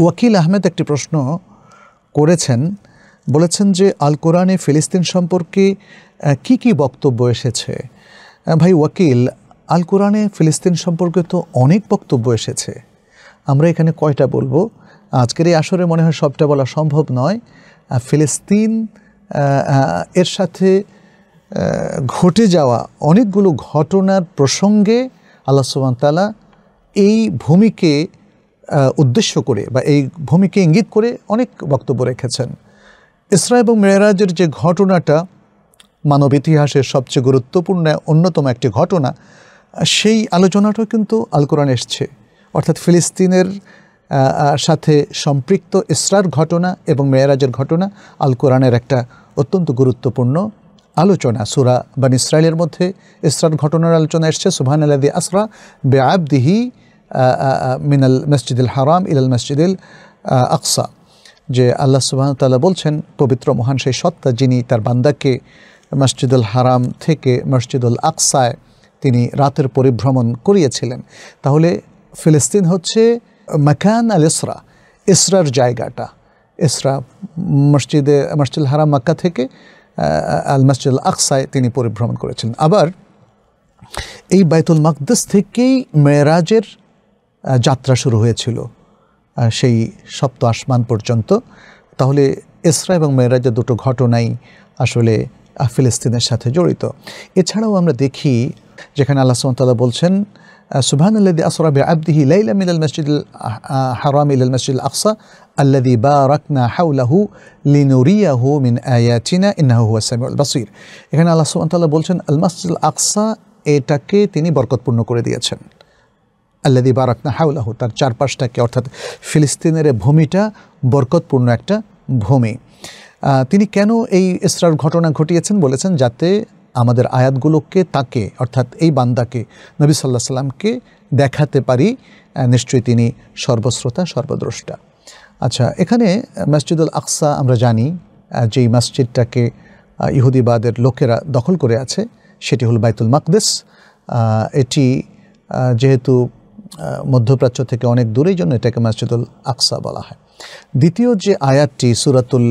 ওয়াকিল আহমেদ একটি প্রশ্ন করেছেন বলেছেন যে আল কোরআনে ফিলিস্তিন সম্পর্কে কি কি বক্তব্য এসেছে ভাই ওয়াকিল আল কোরআনে ফিলিস্তিন সম্পর্কে তো অনেক বক্তব্য এসেছে আমরা এখানে কয়টা বলবো আজকের এই আসরে মনে হয় সবটা বলা সম্ভব নয় ফিলিস্তিন এর সাথে ঘটে যাওয়া অনেকগুলো ঘটনার প্রসঙ্গে আল্লাহ সুবান তালা এই ভূমিকে উদ্দেশ্য করে বা এই ভূমিকে ইঙ্গিত করে অনেক বক্তব্য রেখেছেন ইসরা এবং মেয়েরাজের যে ঘটনাটা মানব ইতিহাসের সবচেয়ে গুরুত্বপূর্ণ অন্যতম একটি ঘটনা সেই আলোচনাটাও কিন্তু আলকোরণ এসছে অর্থাৎ ফিলিস্তিনের সাথে সম্পৃক্ত ইসরার ঘটনা এবং মেয়েরাজের ঘটনা আল কোরআনের একটা অত্যন্ত গুরুত্বপূর্ণ আলোচনা সুরা বান ইসরায়েলের মধ্যে ইসরার ঘটনার আলোচনা এসছে সুভান আলাদি আসরা আবদিহি মিনাল المسجد হারাম ইলাল মসজিদুল আকসা যে আল্লাহ সুবাহতাল্লাহ বলছেন পবিত্র মহান সেই সত্তা যিনি তার বান্দাকে মসজিদুল হারাম থেকে মসজিদুল আকসায় তিনি রাতের পরিভ্রমণ করিয়েছিলেন তাহলে ফিলিস্তিন হচ্ছে মাকান আল ইসরা ইসরার জায়গাটা ইসরা মসজিদে মসজিদুল হারাম মাক্কা থেকে আল মসজিদুল আকসায় তিনি পরিভ্রমণ করেছিলেন আবার এই বাইতুল মাকদাস থেকেই মেয়েরাজের যাত্রা শুরু হয়েছিল সেই সপ্ত আসমান পর্যন্ত তাহলে এসরা এবং মেয়েরাজের দুটো ঘটনাই আসলে ফিলিস্তিনের সাথে জড়িত এছাড়াও আমরা দেখি যেখানে আল্লাহ সুমতাল্লাহ বলছেন সুবহান আল্লাদি আসরাবি আবদিহি লাইলা মিলাল মসজিদ হারাম ইল মসজিদ আকসা আল্লাদি বা রাকনা হাউলাহু হু মিন আয়াতিনা ইনাহু সামিউল বাসির এখানে আল্লাহ সুবহান বলছেন আল মসজিদ আকসা এটাকে তিনি বরকতপূর্ণ করে দিয়েছেন আল্লাদি বারাকনা হাউলাহ তার চারপাশটাকে অর্থাৎ ফিলিস্তিনের ভূমিটা বরকতপূর্ণ একটা ভূমি তিনি কেন এই ইসরার ঘটনা ঘটিয়েছেন বলেছেন যাতে আমাদের আয়াতগুলোকে তাকে অর্থাৎ এই বান্দাকে নবী সাল্লাহ সাল্লামকে দেখাতে পারি নিশ্চয়ই তিনি সর্বশ্রোতা সর্বদ্রষ্টা আচ্ছা এখানে মসজিদুল আকসা আমরা জানি যেই মসজিদটাকে ইহুদিবাদের লোকেরা দখল করে আছে সেটি হল বাইতুল মাকদেস এটি যেহেতু মধ্যপ্রাচ্য থেকে অনেক দূরেই জন্য এটাকে মসজিদুল আকসা বলা হয় দ্বিতীয় যে আয়াতটি সুরাতুল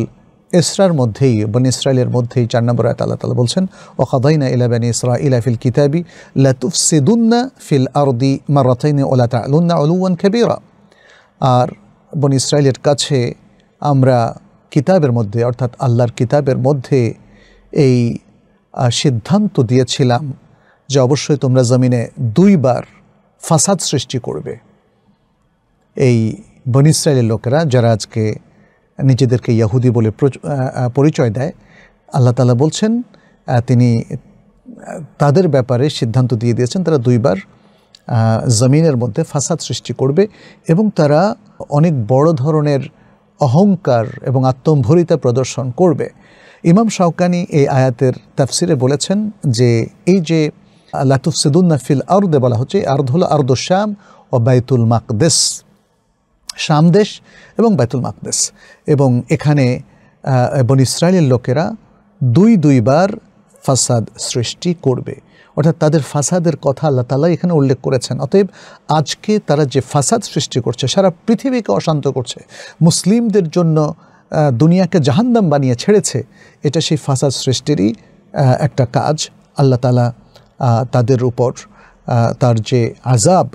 ইসরার মধ্যেই বন ইসরায়েলের মধ্যেই চার নম্বর আয়াত আল্লাহ তালা বলছেন ও কাদাইনা ইলা বেন ইসরা ইলা ফিল কিতাবি লাতুফ সিদুন্না ফিল আরদি মারাতাইনে ওলা তালুন্না অলুয়ান খেবিরা আর বন ইসরায়েলের কাছে আমরা কিতাবের মধ্যে অর্থাৎ আল্লাহর কিতাবের মধ্যে এই সিদ্ধান্ত দিয়েছিলাম যে অবশ্যই তোমরা জমিনে দুইবার ফাসাদ সৃষ্টি করবে এই বনিসাইলের লোকেরা যারা আজকে নিজেদেরকে ইয়াহুদি বলে পরিচয় দেয় আল্লাহ তালা বলছেন তিনি তাদের ব্যাপারে সিদ্ধান্ত দিয়ে দিয়েছেন তারা দুইবার জমিনের মধ্যে ফাসাদ সৃষ্টি করবে এবং তারা অনেক বড় ধরনের অহংকার এবং আত্মম্ভরিতা প্রদর্শন করবে ইমাম শাহকানি এই আয়াতের তাফসিরে বলেছেন যে এই যে লাতুফ সিদুন্না ফিল আর্দে বলা হচ্ছে আর্দ হল আর্দ শ্যাম ও বাইতুল মাকদেস শামদেশ এবং বাইতুল মাকদেস এবং এখানে বন ইসরায়েলের লোকেরা দুই দুইবার ফাসাদ সৃষ্টি করবে অর্থাৎ তাদের ফাসাদের কথা আল্লাহ তালা এখানে উল্লেখ করেছেন অতএব আজকে তারা যে ফাসাদ সৃষ্টি করছে সারা পৃথিবীকে অশান্ত করছে মুসলিমদের জন্য দুনিয়াকে জাহান্নাম বানিয়ে ছেড়েছে এটা সেই ফাসাদ সৃষ্টিরই একটা কাজ আল্লাহ তালা তাদের উপর তার যে আজাব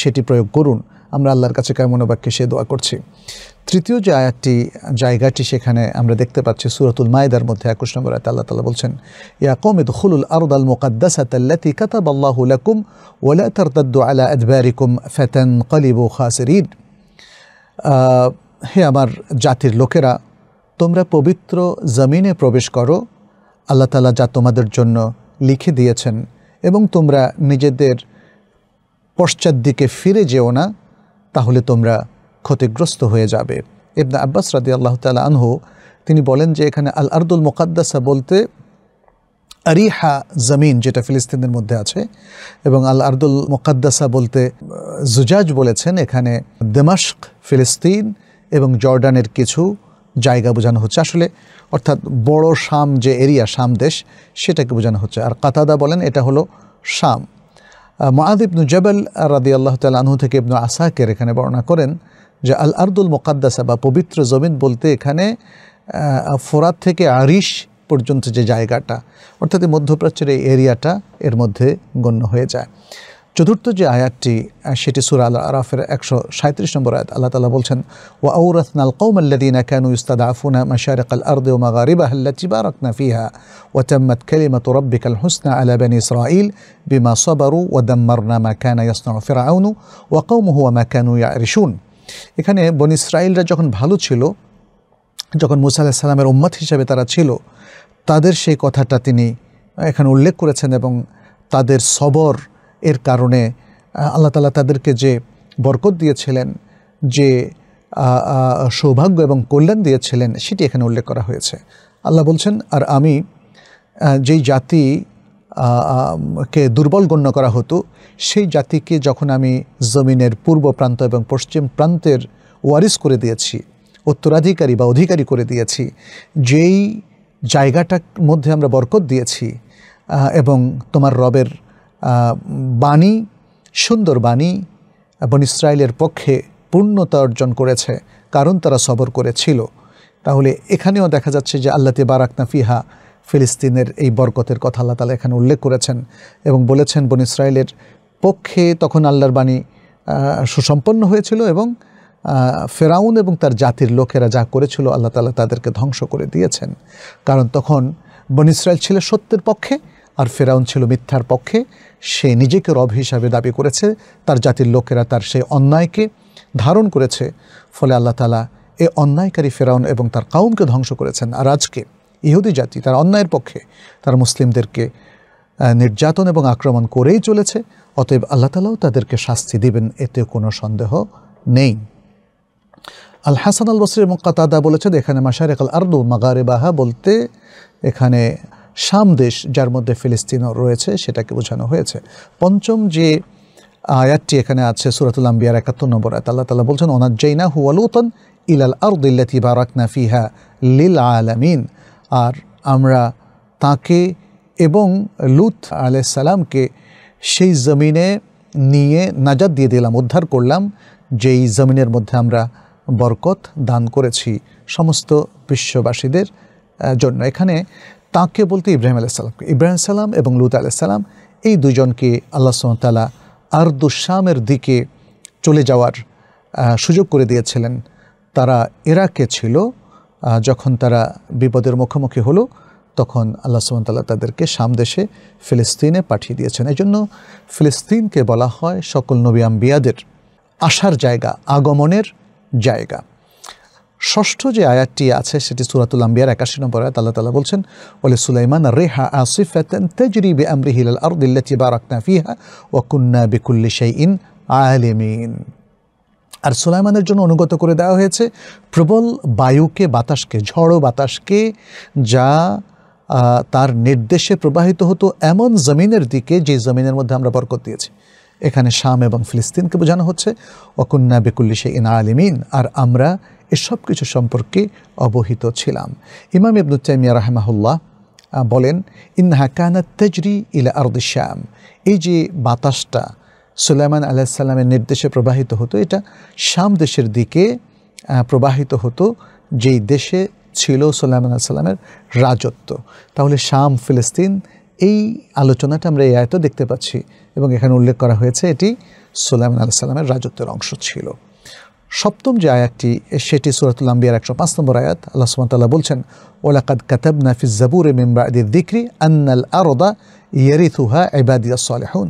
সেটি প্রয়োগ করুন আমরা আল্লাহর কাছে কামনবাক্যে সে দোয়া করছি তৃতীয় যে আয়াতটি জায়গাটি সেখানে আমরা দেখতে পাচ্ছি সুরাতুল মায়েদার মধ্যে একুশ নম্বর আয়াত আল্লাহ তালা বলছেন ইয়া কমিদ হুলুল আরদ আল মুকাদ্দাসাতাল্লাতি কাতাব আল্লাহ লাকুম ওয়ালা তারতাদ্দু আলা আদবারিকুম ফ্যাতান কলিবু খাসিরিন হে আমার জাতির লোকেরা তোমরা পবিত্র জমিনে প্রবেশ করো আল্লাহ তালা যা তোমাদের জন্য লিখে দিয়েছেন এবং তোমরা নিজেদের পশ্চাৎ দিকে ফিরে যেও না তাহলে তোমরা ক্ষতিগ্রস্ত হয়ে যাবে ইবনা আব্বাস রাদি আল্লাহ তালা আনহু তিনি বলেন যে এখানে আল আর্দুল মোকাদ্দাসা বলতে আরিহা জমিন যেটা ফিলিস্তিনের মধ্যে আছে এবং আল আর্দুল মোকাদ্দাসা বলতে জুজাজ বলেছেন এখানে দেমাস্ক ফিলিস্তিন এবং জর্ডানের কিছু জায়গা বোঝানো হচ্ছে আসলে অর্থাৎ বড় শাম যে এরিয়া শাম দেশ সেটাকে বোঝানো হচ্ছে আর কাতাদা বলেন এটা হলো শাম মাদ ইবনু জবাল রাদি আল্লাহ তালু থেকে ইবনু আসাকের এখানে বর্ণনা করেন যে আল আর্দুল মোকাদ্দাসা বা পবিত্র জমিন বলতে এখানে ফোরাত থেকে আরিশ পর্যন্ত যে জায়গাটা অর্থাৎ মধ্যপ্রাচ্যের এই এরিয়াটা এর মধ্যে গণ্য হয়ে যায় চতুর্থ যে আয়াতটি সেটি সুরা আল আরাফের একশো সাঁত্রিশ নম্বর আয়াত আল্লাহ তালা বলছেন ও আউরাতনাল কৌমাল্লাদিনা কানু ইস্তাদ আফুনা মাশারেক আল আর্দে ও মাগারিবাহ বারাকনা ফিহা ও তাম্মাত কালিমা তুরব্বিক আল হুসনা আলা বানি ইসরাইল বিমা সবারু ও দাম্মারনা মা কানা ইয়াসনা ফিরাউনু ও কৌমহু মা কানু ইয়ারিসুন এখানে বন ইসরায়েলরা যখন ভালো ছিল যখন মুসা আল্লাহ সাল্লামের উম্মত হিসাবে তারা ছিল তাদের সেই কথাটা তিনি এখানে উল্লেখ করেছেন এবং তাদের সবর এর কারণে আল্লাহ তালা তাদেরকে যে বরকত দিয়েছিলেন যে সৌভাগ্য এবং কল্যাণ দিয়েছিলেন সেটি এখানে উল্লেখ করা হয়েছে আল্লাহ বলছেন আর আমি যেই জাতি কে দুর্বল গণ্য করা হতো সেই জাতিকে যখন আমি জমিনের পূর্ব প্রান্ত এবং পশ্চিম প্রান্তের ওয়ারিস করে দিয়েছি উত্তরাধিকারী বা অধিকারী করে দিয়েছি যেই জায়গাটার মধ্যে আমরা বরকত দিয়েছি এবং তোমার রবের বাণী সুন্দর বাণী এবং ইসরায়েলের পক্ষে পূর্ণতা অর্জন করেছে কারণ তারা সবর করেছিল তাহলে এখানেও দেখা যাচ্ছে যে আল্লাহ বারাক নাফিহা ফিলিস্তিনের এই বরকতের কথা আল্লাহ তালা এখানে উল্লেখ করেছেন এবং বলেছেন বন ইসরায়েলের পক্ষে তখন আল্লাহর বাণী সুসম্পন্ন হয়েছিল এবং ফেরাউন এবং তার জাতির লোকেরা যা করেছিল আল্লাহ তালা তাদেরকে ধ্বংস করে দিয়েছেন কারণ তখন বন ইসরায়েল ছিল সত্যের পক্ষে আর ফেরাউন ছিল মিথ্যার পক্ষে সে নিজেকে রব হিসাবে দাবি করেছে তার জাতির লোকেরা তার সেই অন্যায়কে ধারণ করেছে ফলে আল্লাহ তালা এ অন্যায়কারী ফেরাউন এবং তার কাউমকে ধ্বংস করেছেন আর আজকে ইহুদি জাতি তার অন্যায়ের পক্ষে তার মুসলিমদেরকে নির্যাতন এবং আক্রমণ করেই চলেছে অতএব আল্লাহ তালাও তাদেরকে শাস্তি দিবেন এতে কোনো সন্দেহ নেই আল হাসান আল বসরি এবং কাতাদা বলেছেন এখানে মাসারেক আল আর্দু মাগারে বাহা বলতে এখানে শাম দেশ যার মধ্যে ফিলিস্তিনও রয়েছে সেটাকে বোঝানো হয়েছে পঞ্চম যে আয়াতটি এখানে আছে সুরাতুল আম্বিয়ার একাত্তর নম্বর আয়াত আল্লাহ তালা বলছেন অনাজ্জাইনা হুয়ালুতন ইলাল আরদুল্লাতি বারাকনা ফিহা লিল আলামিন আর আমরা তাকে এবং লুত সালামকে সেই জমিনে নিয়ে নাজাদ দিয়ে দিলাম উদ্ধার করলাম যেই জমিনের মধ্যে আমরা বরকত দান করেছি সমস্ত বিশ্ববাসীদের জন্য এখানে তাঁকে বলতে ইব্রাহিম সাল্লামকে ইব্রাহিম সাল্লাম এবং লুত সাল্লাম এই দুজনকে আল্লাহ সুমতালা আর্দুসামের দিকে চলে যাওয়ার সুযোগ করে দিয়েছিলেন তারা এরাকে ছিল যখন তারা বিপদের মুখোমুখি হলো তখন আল্লাহ সুমতাল্লাহ তাদেরকে সামদেশে ফিলিস্তিনে পাঠিয়ে দিয়েছেন এই জন্য ফিলিস্তিনকে বলা হয় সকল নবী আম্বিয়াদের আসার জায়গা আগমনের জায়গা ষষ্ঠ যে আয়াতটি আছে সেটি সুরাতুল আম্বিয়ার একাশি নম্বর আয়াত আল্লাহ তালা বলছেন বলে সুলাইমান রেহা আসিফ তাজরি বি আমরি হিলাল আরদিল্লাতি বারাকনা ফিহা ওয়া কুন্না বিকুল্লি শাইইন আলিমিন আর সুলাইমানের জন্য অনুগত করে দেওয়া হয়েছে প্রবল বায়ুকে বাতাসকে ঝড়ো বাতাসকে যা তার নির্দেশে প্রবাহিত হতো এমন জমিনের দিকে যে জমিনের মধ্যে আমরা বরকত দিয়েছি এখানে শাম এবং ফিলিস্তিনকে বোঝানো হচ্ছে অকুন্না বেকুল্লিশে সে ইনা আলিমিন আর আমরা এসব কিছু সম্পর্কে অবহিত ছিলাম ইমাম তাইমিয়া রাহমাহুল্লাহ বলেন ইন্হা কানা তেজরি ইলা আরদ শ্যাম এই যে বাতাসটা সুলাইমান আল্লাহ সাল্লামের নির্দেশে প্রবাহিত হতো এটা শ্যাম দেশের দিকে প্রবাহিত হতো যেই দেশে ছিল সুলাইমান আল্লাহ সাল্লামের রাজত্ব তাহলে শ্যাম ফিলিস্তিন এই আলোচনাটা আমরা এই আয়ত দেখতে পাচ্ছি এবং এখানে উল্লেখ করা হয়েছে এটি সুলাইমান আল্লাহ সাল্লামের রাজত্বের অংশ ছিল সপ্তম যে আয়াতটি সেটি সুরাতুল আম্বিয়ার একশো পাঁচ নম্বর আয়াত আল্লাহ সুমতাল্লাহ বলছেন ওলাকাদ কাতাব নাফিজ জাবুর মেম্বা আদির দিক্রি আন্নাল আরদা ইয়ারিথুহা এবাদিয়া সালেহুন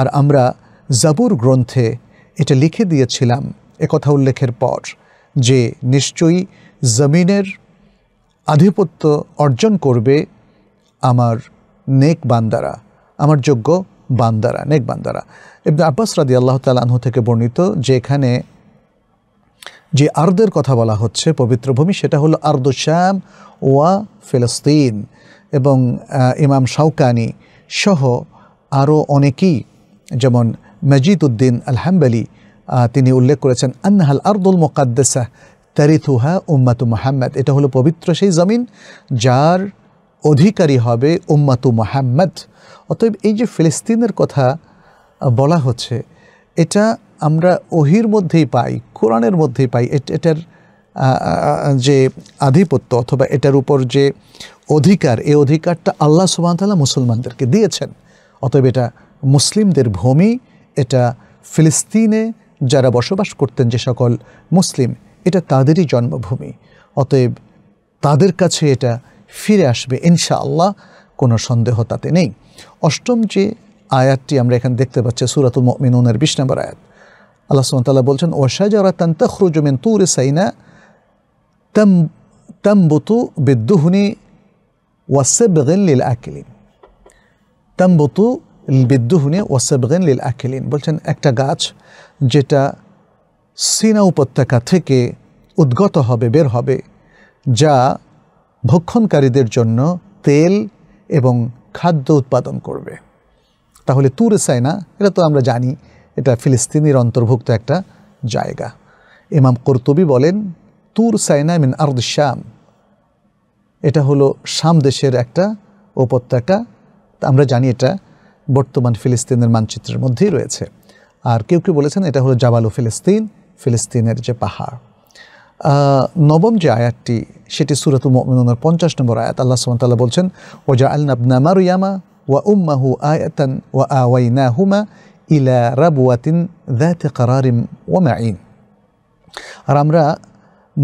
আর আমরা জাবুর গ্রন্থে এটা লিখে দিয়েছিলাম একথা উল্লেখের পর যে নিশ্চয়ই জমিনের আধিপত্য অর্জন করবে আমার নেক বান্দারা আমার যোগ্য বান্দারা নেক বান্দারা ইবনে আব্বাস রাদি আল্লাহ তাল আনহু থেকে বর্ণিত যে এখানে যে আর্দের কথা বলা হচ্ছে পবিত্র ভূমি সেটা হলো আর্দু শ্যাম ওয়া ফিলস্তিন এবং ইমাম শাউকানি সহ আরও অনেকেই যেমন মজিদ উদ্দিন আলহাম্বালি তিনি উল্লেখ করেছেন আন্নাহাল আর্দুল মোকাদ্দেসা তারিথুহা উম্মাতু মোহাম্মদ এটা হলো পবিত্র সেই জমিন যার অধিকারী হবে উম্মাতু মোহাম্মদ অতএব এই যে ফিলিস্তিনের কথা বলা হচ্ছে এটা আমরা ওহির মধ্যেই পাই কোরআনের মধ্যেই পাই এটার যে আধিপত্য অথবা এটার উপর যে অধিকার এই অধিকারটা আল্লাহ সুবাহতাল্লাহ মুসলমানদেরকে দিয়েছেন অতএব এটা মুসলিমদের ভূমি এটা ফিলিস্তিনে যারা বসবাস করতেন যে সকল মুসলিম এটা তাদেরই জন্মভূমি অতএব তাদের কাছে এটা ফিরে আসবে ইনশা আল্লাহ কোনো সন্দেহ তাতে নেই অষ্টম যে আয়াতটি আমরা এখানে দেখতে পাচ্ছি সুরাতুল মিনুনের বিশ নম্বর আয়াত আল্লাহ সুমতাল্লাহ বলছেন তান তখরু খরুজমিন তুর সাইনা তাম তাম্বুতু বিদ্যুহনি ওয়াসেবগেন লিল আকিলিন তাম্বুতু বিদ্যুহনি বেগেন লীল আকিলিন বলছেন একটা গাছ যেটা সিনা উপত্যকা থেকে উদ্গত হবে বের হবে যা ভক্ষণকারীদের জন্য তেল এবং খাদ্য উৎপাদন করবে তাহলে তুর সাইনা এটা তো আমরা জানি এটা ফিলিস্তিনির অন্তর্ভুক্ত একটা জায়গা ইমাম কর্তুবি বলেন তুর সাইনা মিন আর্দ শ্যাম এটা হলো শাম দেশের একটা উপত্যকা আমরা জানি এটা বর্তমান ফিলিস্তিনের মানচিত্রের মধ্যেই রয়েছে আর কেউ কেউ বলেছেন এটা হলো জাবালু ফিলিস্তিন ফিলিস্তিনের যে পাহাড় নবম যে আয়াতটি সেটি সুরত মমিনুনের পঞ্চাশ নম্বর আয়াত আল্লাহ সুমতাল্লাহ বলছেন ওজা আল নাবনা মারুয়ামা ওয়া উম্মাহু আয়াতান ওয়া আওয়াইনা হুমা ইলা রাবুয়াতিন দ্যাতে কারারিম ও মাইন আর আমরা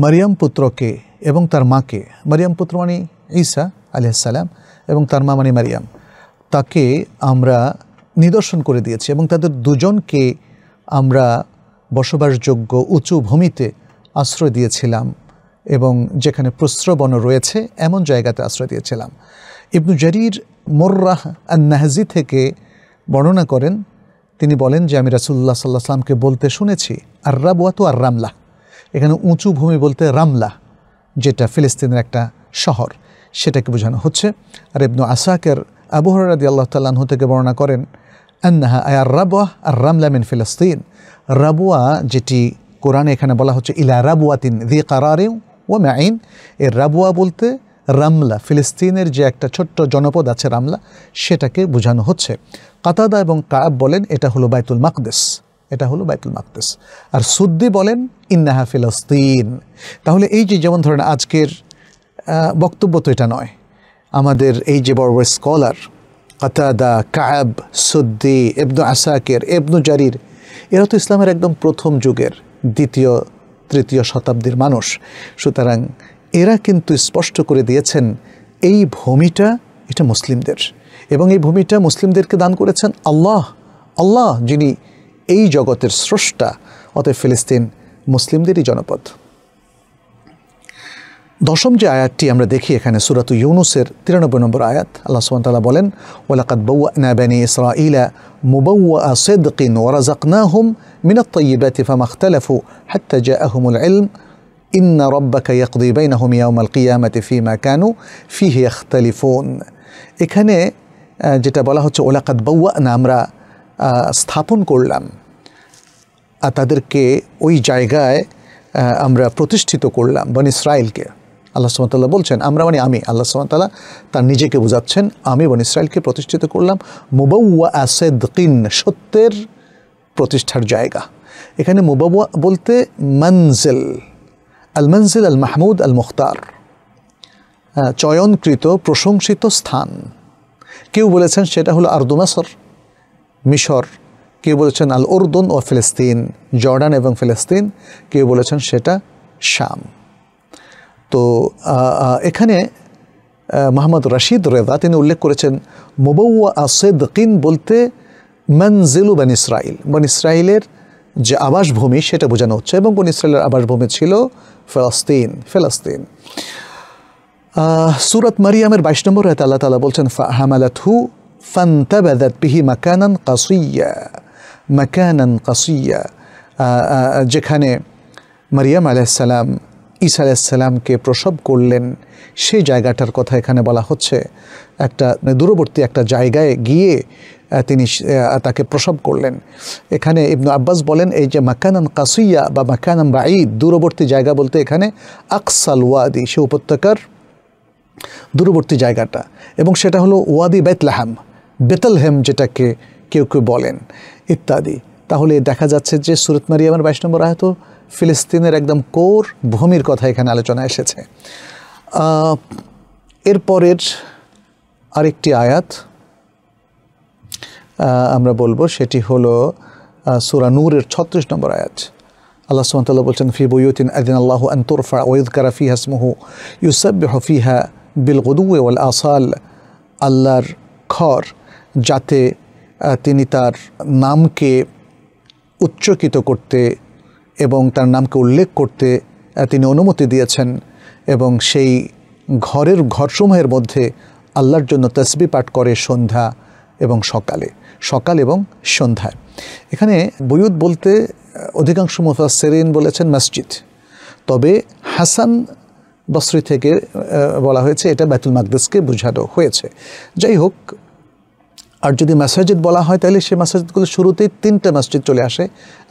মারিয়াম পুত্রকে এবং তার মাকে মারিয়াম পুত্র মানে ঈসা আলিয়াসাল্লাম এবং তার মা মানে মারিয়াম তাকে আমরা নিদর্শন করে দিয়েছি এবং তাদের দুজনকে আমরা বসবাসযোগ্য উঁচু ভূমিতে আশ্রয় দিয়েছিলাম এবং যেখানে প্রস্রবণ রয়েছে এমন জায়গাতে আশ্রয় দিয়েছিলাম ইবনু জারির মোর্রাহ নাহজি থেকে বর্ণনা করেন তিনি বলেন যে আমি রাসুল্লাহ সাল্লাহ সাল্লামকে বলতে শুনেছি আর তো আর রামলা এখানে উঁচু ভূমি বলতে রামলা যেটা ফিলিস্তিনের একটা শহর সেটাকে বোঝানো হচ্ছে আর ইবনু আসাকের আবহরাদি আল্লাহ তাল্লাহ থেকে বর্ণনা করেন আন্নাহা আর রাবুয়া আর রামলা মিন ফিলিস্তিন রাবুয়া যেটি কোরআনে এখানে বলা হচ্ছে ইলা রাবুয়াতিন দি কারারেও ও ম্যাইন এর রাবুয়া বলতে রামলা ফিলিস্তিনের যে একটা ছোট্ট জনপদ আছে রামলা সেটাকে বোঝানো হচ্ছে কাতাদা এবং কাব বলেন এটা হলো বাইতুল মাকদেস এটা হলো বাইতুল মাকদেস আর সুদ্দি বলেন ইন্নাহা ফিলাস্তিন তাহলে এই যে যেমন ধরেন আজকের বক্তব্য তো এটা নয় আমাদের এই যে বড় বড় স্কলার কাতাদা কাব সুদ্দি এবনু আসাকের এবনু জারির এরা তো ইসলামের একদম প্রথম যুগের দ্বিতীয় তৃতীয় শতাব্দীর মানুষ সুতরাং এরা কিন্তু স্পষ্ট করে দিয়েছেন এই ভূমিটা এটা মুসলিমদের এবং এই ভূমিটা মুসলিমদেরকে দান করেছেন আল্লাহ আল্লাহ যিনি এই জগতের স্রষ্টা অতএব ফিলিস্তিন মুসলিমদেরই জনপদ দশম যে আয়াতটি আমরা দেখি এখানে সুরাত ইউনুসের তিরানব্বই নম্বর আয়াত আল্লাহ সুবান্তাল্লাহ বলেন ওলাকাত বউনা বানি ইসরা ইলা মুবৌয়া সেদকিন ওরাজাকনা হুম মিনাত্তয়িবাতি ফামাখতালাফু হাত্তা জা আহমুল ইলম إن ربك يقضي بينهم يوم القيامة فيما كانوا فيه يختلفون এখানে যেটা বলা হচ্ছে ওলাকাত বউয়া না আমরা স্থাপন করলাম আর তাদেরকে ওই জায়গায় আমরা প্রতিষ্ঠিত করলাম বন ইসরায়েলকে আল্লাহ সুমতাল্লাহ বলছেন আমরা মানে আমি আল্লাহ সুমতাল্লাহ তার নিজেকে বোঝাচ্ছেন আমি বন ইসরায়েলকে প্রতিষ্ঠিত করলাম আসেদ কিন সত্যের প্রতিষ্ঠার জায়গা এখানে মুবাবুয়া বলতে মঞ্জেল আল মঞ্জিল আল মাহমুদ আল মুখতার চয়নকৃত প্রশংসিত স্থান কেউ বলেছেন সেটা হলো আর্দুমাসর মিশর কেউ বলেছেন আল উর্দুন ও ফিলিস্তিন জর্ডান এবং ফিলিস্তিন কেউ বলেছেন সেটা শাম তো এখানে মোহাম্মদ রশিদ রেদা তিনি উল্লেখ করেছেন আসেদ কিন বলতে মনজিলু বন ইসরাইল বন ইসরায়েলের যে আবাসভূমি সেটা বোঝানো হচ্ছে এবং বন ইসরায়েলের আবাসভূমি ছিল ফেলাস্তিন ফেলাস্তিন সুরত মারিয়ামের বাইশ নম্বর রায়তে আল্লাহ তালা বলছেন হামালাত হু ফান্তাবাদাত পিহি মাকানান কাসুইয়া মাকানান কাসুইয়া যেখানে মারিয়াম আলাইসাল্লাম ঈসা আলাইসাল্লামকে প্রসব করলেন সেই জায়গাটার কথা এখানে বলা হচ্ছে একটা দূরবর্তী একটা জায়গায় গিয়ে তিনি তাকে প্রসব করলেন এখানে ইবনু আব্বাস বলেন এই যে মাকানান কাসুইয়া বা মাকানান বা ঈদ দূরবর্তী জায়গা বলতে এখানে আকসাল ওয়াদি সে উপত্যকার দূরবর্তী জায়গাটা এবং সেটা হলো ওয়াদি বেতলাহাম বেতলহেম যেটাকে কেউ কেউ বলেন ইত্যাদি তাহলে দেখা যাচ্ছে যে সুরত মারিয়ামের বাইশ নম্বর আহত ফিলিস্তিনের একদম কোর ভূমির কথা এখানে আলোচনা এসেছে এরপরের আরেকটি আয়াত আমরা বলবো সেটি হলো সুরা নূরের ছত্রিশ নম্বর আয়াত আল্লাহ সুমতাল বলছেন ফি বইউদ্দিন আদিন আল্লাহ আন্তরফা ওয়েদ কারা ফি হাসমহু ইউসাব হফিহা বিল গদুয়ে ওয়াল আসাল আল্লাহর খর যাতে তিনি তার নামকে উচ্চকিত করতে এবং তার নামকে উল্লেখ করতে তিনি অনুমতি দিয়েছেন এবং সেই ঘরের ঘরসমূহের মধ্যে আল্লাহর জন্য তসবি পাঠ করে সন্ধ্যা এবং সকালে সকাল এবং সন্ধ্যায় এখানে বয়ুদ বলতে অধিকাংশ মুফাসেরিন বলেছেন মসজিদ তবে হাসান বস্রী থেকে বলা হয়েছে এটা বেতুল মাকদেশকে বোঝানো হয়েছে যাই হোক আর যদি মসজিদ বলা হয় তাহলে সেই মসজিদগুলো শুরুতেই তিনটা মসজিদ চলে আসে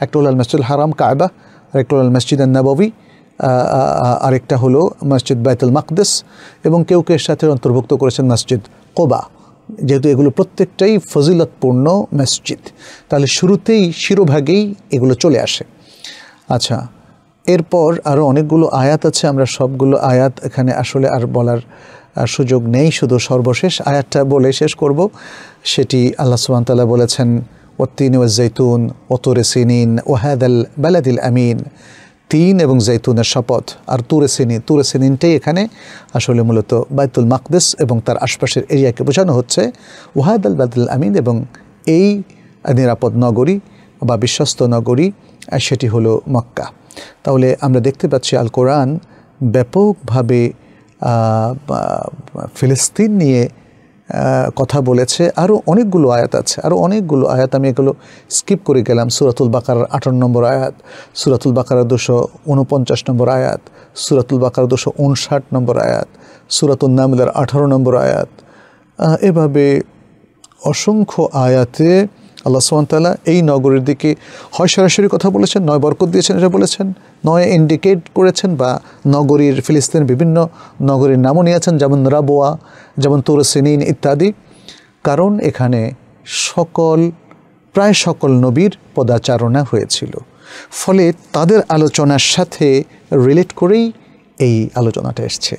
একটা হল আল মসজিদ হারাম কায়বা আরেকটা হল মসজিদ আন্নাবী আরেকটা হলো মসজিদ বাইতুল মাকদেস এবং কেউ কেউ সাথে অন্তর্ভুক্ত করেছেন মসজিদ কোবা যেহেতু এগুলো প্রত্যেকটাই ফজিলতপূর্ণ মসজিদ তাহলে শুরুতেই শিরোভাগেই এগুলো চলে আসে আচ্ছা এরপর আরও অনেকগুলো আয়াত আছে আমরা সবগুলো আয়াত এখানে আসলে আর বলার সুযোগ নেই শুধু সর্বশেষ আয়াতটা বলে শেষ করব সেটি আল্লাহ সুবাহতাল্লাহ বলেছেন ওত্তিন ওয়াজৈতুন ওতরে সিনিন ওহাদ আল বালাদিল আমিন তিন এবং জৈতুনের শপথ আর তুরে সিনি তুরে সিনিনটাই এখানে আসলে মূলত বাইতুল মাকদেস এবং তার আশপাশের এরিয়াকে বোঝানো হচ্ছে ওয়াহাদ আল বাদুল আমিন এবং এই নিরাপদ নগরী বা বিশ্বস্ত নগরী সেটি হলো মক্কা তাহলে আমরা দেখতে পাচ্ছি আল কোরআন ব্যাপকভাবে ফিলিস্তিন নিয়ে কথা বলেছে আরও অনেকগুলো আয়াত আছে আরও অনেকগুলো আয়াত আমি এগুলো স্কিপ করে গেলাম সুরাতুল বাকার আটান্ন নম্বর আয়াত সুরাতুল বাকার দুশো উনপঞ্চাশ নম্বর আয়াত সুরাতুল বাকার দুশো উনষাট নম্বর আয়াত সুরাতুল নামিলার আঠারো নম্বর আয়াত এভাবে অসংখ্য আয়াতে আল্লাহ তালা এই নগরের দিকে হয় সরাসরি কথা বলেছেন নয় বরকত দিয়েছেন এটা বলেছেন নয় ইন্ডিকেট করেছেন বা নগরীর ফিলিস্তিন বিভিন্ন নগরীর নামও নিয়েছেন যেমন রাবোয়া যেমন তোরসিনিন ইত্যাদি কারণ এখানে সকল প্রায় সকল নবীর পদাচারণা হয়েছিল ফলে তাদের আলোচনার সাথে রিলেট করেই এই আলোচনাটা এসছে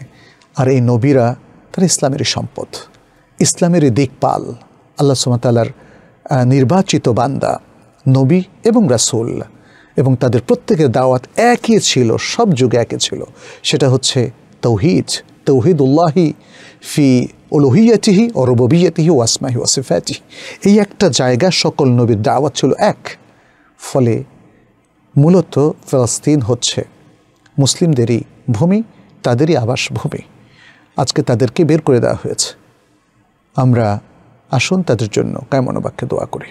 আর এই নবীরা তারা ইসলামেরই সম্পদ ইসলামেরই দিকপাল আল্লাহ সুমাতালার নির্বাচিত বান্দা নবী এবং রাসুল এবং তাদের প্রত্যেকের দাওয়াত একই ছিল সব যুগে একই ছিল সেটা হচ্ছে তৌহিদ তৌহিদ উল্লাহি ফি ওলহিয়াতিহি ও রবিয়াতিহি ওয়াসমাহি ওয়াসিফাতিহি এই একটা জায়গা সকল নবীর দাওয়াত ছিল এক ফলে মূলত ফলস্তিন হচ্ছে মুসলিমদেরই ভূমি তাদেরই আবাসভূমি আজকে তাদেরকে বের করে দেওয়া হয়েছে আমরা আসুন তাদের জন্য কায়মনোবাক্যে দোয়া করি